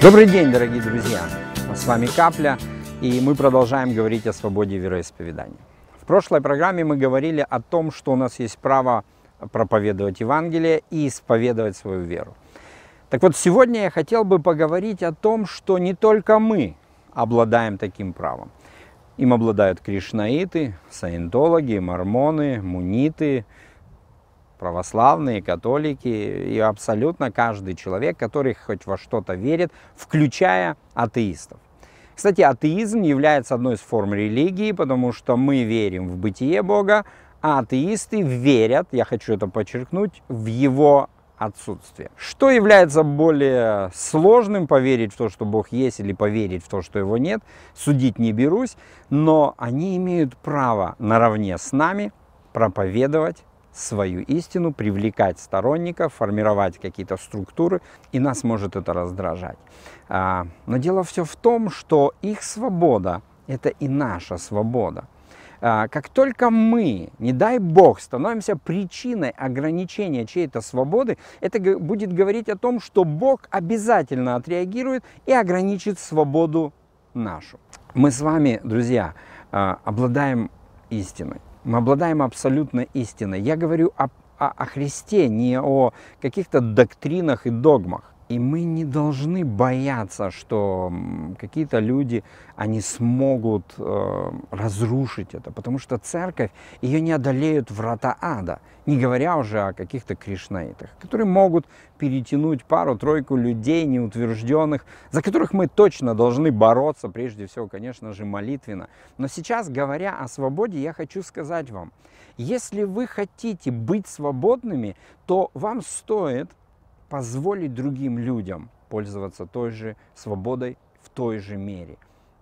Добрый день, дорогие друзья! С вами Капля, и мы продолжаем говорить о свободе вероисповедания. В прошлой программе мы говорили о том, что у нас есть право проповедовать Евангелие и исповедовать свою веру. Так вот, сегодня я хотел бы поговорить о том, что не только мы обладаем таким правом. Им обладают кришнаиты, саентологи, мормоны, муниты, православные, католики и абсолютно каждый человек, который хоть во что-то верит, включая атеистов. Кстати, атеизм является одной из форм религии, потому что мы верим в бытие Бога, а атеисты верят, я хочу это подчеркнуть, в его отсутствие. Что является более сложным, поверить в то, что Бог есть, или поверить в то, что его нет, судить не берусь, но они имеют право наравне с нами проповедовать свою истину, привлекать сторонников, формировать какие-то структуры, и нас может это раздражать. А, но дело все в том, что их свобода – это и наша свобода. А, как только мы, не дай бог, становимся причиной ограничения чьей-то свободы, это будет говорить о том, что Бог обязательно отреагирует и ограничит свободу нашу. Мы с вами, друзья, а, обладаем истиной. Мы обладаем абсолютно истиной. Я говорю о, о, о Христе, не о каких-то доктринах и догмах. И мы не должны бояться, что какие-то люди, они смогут э, разрушить это, потому что церковь, ее не одолеют врата ада, не говоря уже о каких-то кришнаитах, которые могут перетянуть пару-тройку людей неутвержденных, за которых мы точно должны бороться, прежде всего, конечно же, молитвенно. Но сейчас, говоря о свободе, я хочу сказать вам, если вы хотите быть свободными, то вам стоит позволить другим людям пользоваться той же свободой в той же мере.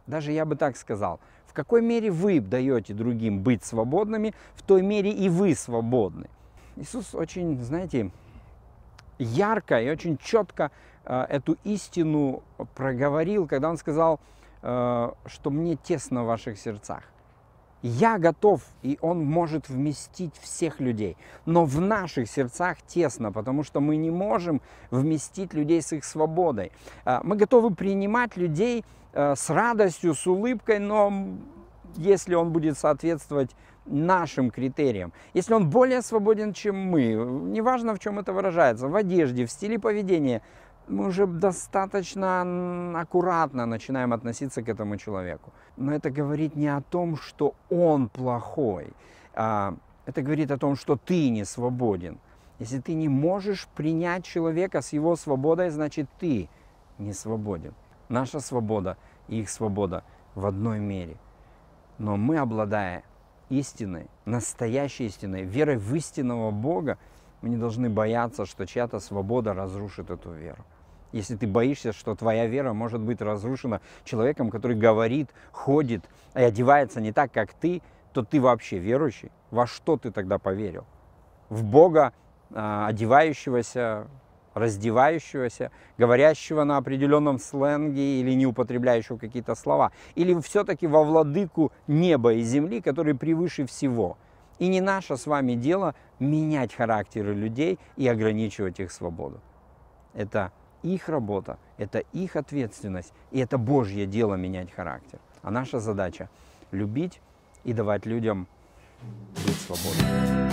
Даже я бы так сказал, в какой мере вы даете другим быть свободными, в той мере и вы свободны. Иисус очень, знаете, ярко и очень четко э, эту истину проговорил, когда он сказал, э, что мне тесно в ваших сердцах. Я готов, и Он может вместить всех людей. Но в наших сердцах тесно, потому что мы не можем вместить людей с их свободой. А, мы готовы принимать людей а, с радостью, с улыбкой, но если он будет соответствовать нашим критериям. Если он более свободен, чем мы, неважно, в чем это выражается, в одежде, в стиле поведения, мы уже достаточно аккуратно начинаем относиться к этому человеку. Но это говорит не о том, что он плохой. А это говорит о том, что ты не свободен. Если ты не можешь принять человека с его свободой, значит ты не свободен. Наша свобода и их свобода в одной мере. Но мы, обладая истиной, настоящей истиной, верой в истинного Бога, мы не должны бояться, что чья-то свобода разрушит эту веру если ты боишься, что твоя вера может быть разрушена человеком, который говорит, ходит и одевается не так, как ты, то ты вообще верующий. Во что ты тогда поверил? В Бога, а, одевающегося, раздевающегося, говорящего на определенном сленге или не употребляющего какие-то слова? Или все-таки во владыку неба и земли, который превыше всего? И не наше с вами дело менять характеры людей и ограничивать их свободу. Это их работа, это их ответственность, и это Божье дело менять характер. А наша задача – любить и давать людям быть свободными.